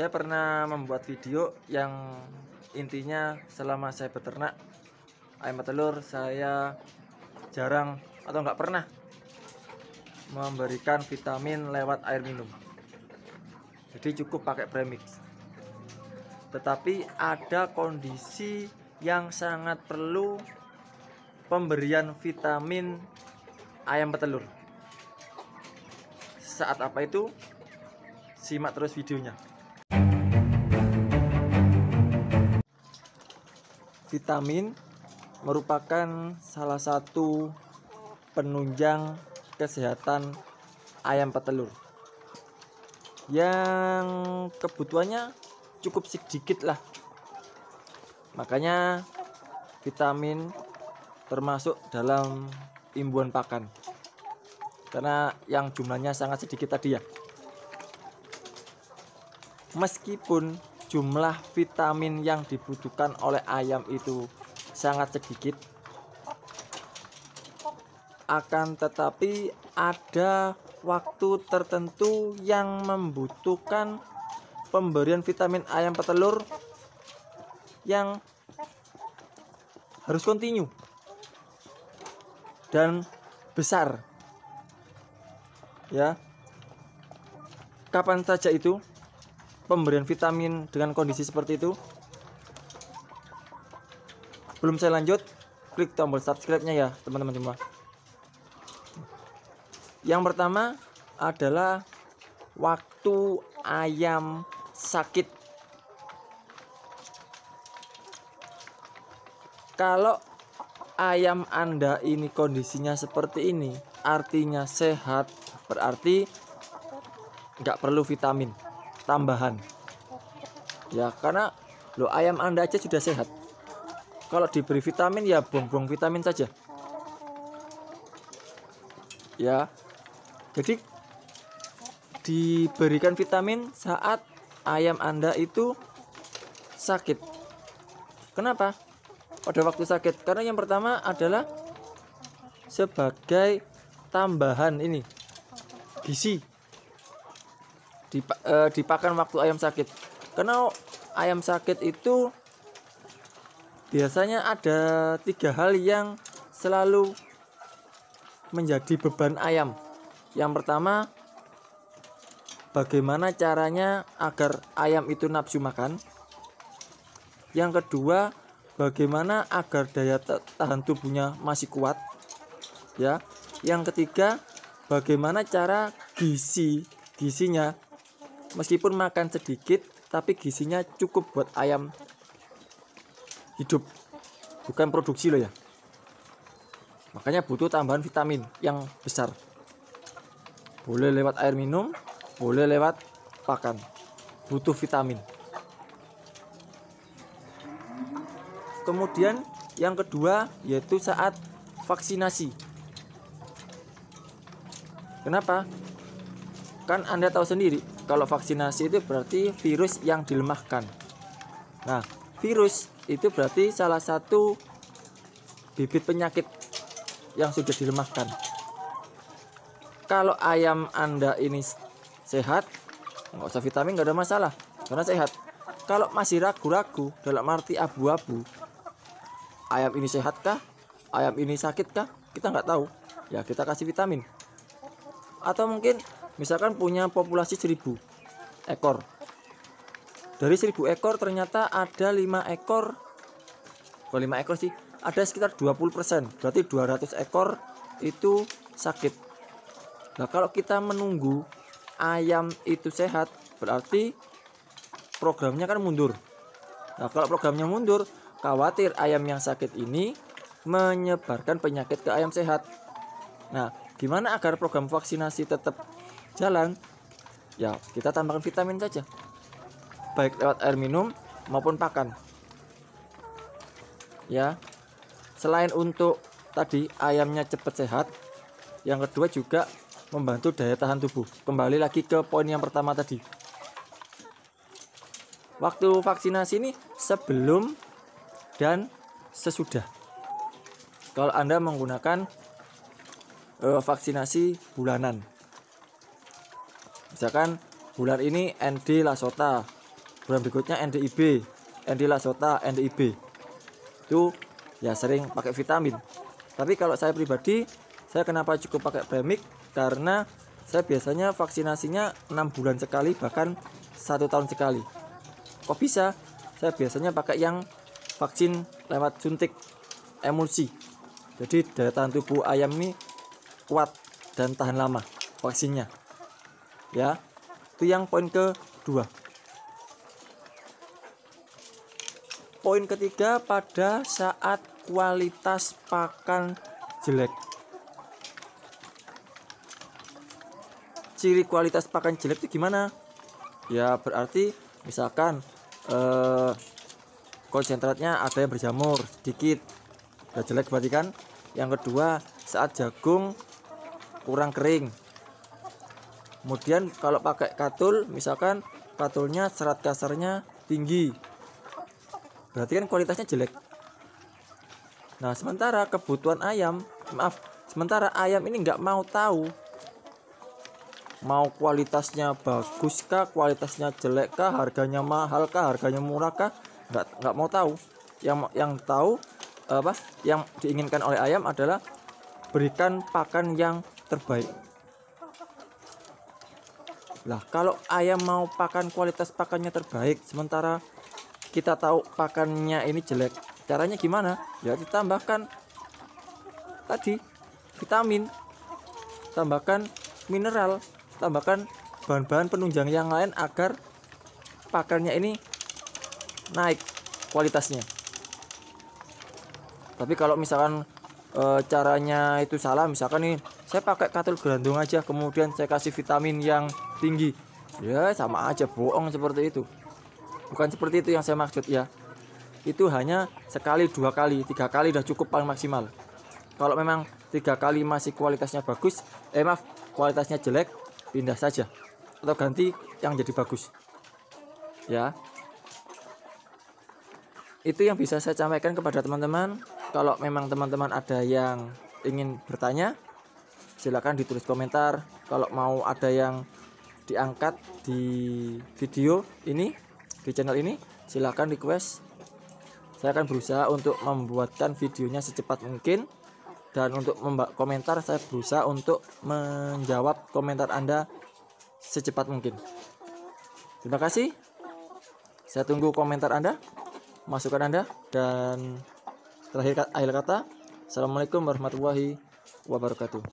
saya pernah membuat video yang intinya selama saya beternak ayam petelur saya jarang atau nggak pernah memberikan vitamin lewat air minum jadi cukup pakai premix tetapi ada kondisi yang sangat perlu pemberian vitamin ayam petelur saat apa itu simak terus videonya vitamin merupakan salah satu penunjang kesehatan ayam petelur yang kebutuhannya cukup sedikit lah makanya vitamin termasuk dalam imbuan pakan karena yang jumlahnya sangat sedikit tadi ya meskipun jumlah vitamin yang dibutuhkan oleh ayam itu sangat sedikit akan tetapi ada waktu tertentu yang membutuhkan pemberian vitamin ayam petelur yang harus kontinu dan besar ya kapan saja itu pemberian vitamin dengan kondisi seperti itu? Belum saya lanjut, klik tombol subscribe-nya ya, teman-teman semua. Yang pertama adalah waktu ayam sakit. Kalau ayam Anda ini kondisinya seperti ini, artinya sehat, berarti nggak perlu vitamin tambahan ya karena lo ayam anda aja sudah sehat kalau diberi vitamin ya buang-buang vitamin saja ya jadi diberikan vitamin saat ayam anda itu sakit kenapa pada waktu sakit karena yang pertama adalah sebagai tambahan ini gizi dip, uh, eh, dipakan waktu ayam sakit karena ayam sakit itu biasanya ada tiga hal yang selalu menjadi beban ayam yang pertama bagaimana caranya agar ayam itu nafsu makan yang kedua bagaimana agar daya tahan tubuhnya masih kuat ya yang ketiga bagaimana cara gizi gisinya Meskipun makan sedikit, tapi gizinya cukup buat ayam hidup. Bukan produksi loh ya. Makanya butuh tambahan vitamin yang besar. Boleh lewat air minum, boleh lewat pakan. Butuh vitamin. Kemudian yang kedua yaitu saat vaksinasi. Kenapa? kan Anda tahu sendiri kalau vaksinasi itu berarti virus yang dilemahkan. Nah, virus itu berarti salah satu bibit penyakit yang sudah dilemahkan. Kalau ayam Anda ini sehat, nggak usah vitamin nggak ada masalah karena sehat. Kalau masih ragu-ragu dalam arti abu-abu, ayam ini sehatkah? Ayam ini sakitkah? Kita nggak tahu. Ya kita kasih vitamin. Atau mungkin misalkan punya populasi 1000 ekor dari 1000 ekor ternyata ada 5 ekor Kalau 5 ekor sih ada sekitar 20% berarti 200 ekor itu sakit nah kalau kita menunggu ayam itu sehat berarti programnya kan mundur nah kalau programnya mundur khawatir ayam yang sakit ini menyebarkan penyakit ke ayam sehat nah gimana agar program vaksinasi tetap jalan ya kita tambahkan vitamin saja baik lewat air minum maupun pakan ya selain untuk tadi ayamnya cepat sehat yang kedua juga membantu daya tahan tubuh kembali lagi ke poin yang pertama tadi waktu vaksinasi ini sebelum dan sesudah kalau anda menggunakan eh, vaksinasi bulanan misalkan bulan ini ND Lasota bulan berikutnya NDIB ND Lasota NDIB itu ya sering pakai vitamin tapi kalau saya pribadi saya kenapa cukup pakai premik karena saya biasanya vaksinasinya enam bulan sekali bahkan satu tahun sekali kok bisa saya biasanya pakai yang vaksin lewat suntik emulsi jadi daya tahan tubuh ayam ini kuat dan tahan lama vaksinnya ya itu yang poin kedua poin ketiga pada saat kualitas pakan jelek ciri kualitas pakan jelek itu gimana ya berarti misalkan eh, konsentratnya ada yang berjamur sedikit udah jelek berarti kan yang kedua saat jagung kurang kering kemudian kalau pakai katul misalkan katulnya serat kasarnya tinggi berarti kan kualitasnya jelek nah sementara kebutuhan ayam maaf sementara ayam ini nggak mau tahu mau kualitasnya bagus kah kualitasnya jelek kah harganya mahal kah harganya murah kah nggak nggak mau tahu yang yang tahu apa yang diinginkan oleh ayam adalah berikan pakan yang terbaik lah kalau ayam mau pakan kualitas pakannya terbaik sementara kita tahu pakannya ini jelek. Caranya gimana? Ya ditambahkan tadi vitamin, tambahkan mineral, tambahkan bahan-bahan penunjang yang lain agar pakannya ini naik kualitasnya. Tapi kalau misalkan e, caranya itu salah, misalkan ini saya pakai katul gelandung aja kemudian saya kasih vitamin yang tinggi ya sama aja bohong seperti itu bukan seperti itu yang saya maksud ya itu hanya sekali dua kali tiga kali sudah cukup paling maksimal kalau memang tiga kali masih kualitasnya bagus eh maaf kualitasnya jelek pindah saja atau ganti yang jadi bagus ya itu yang bisa saya sampaikan kepada teman-teman kalau memang teman-teman ada yang ingin bertanya silahkan ditulis komentar kalau mau ada yang diangkat di video ini di channel ini silahkan request saya akan berusaha untuk membuatkan videonya secepat mungkin dan untuk komentar saya berusaha untuk menjawab komentar Anda secepat mungkin terima kasih saya tunggu komentar Anda masukan Anda dan terakhir akhir kata Assalamualaikum warahmatullahi wabarakatuh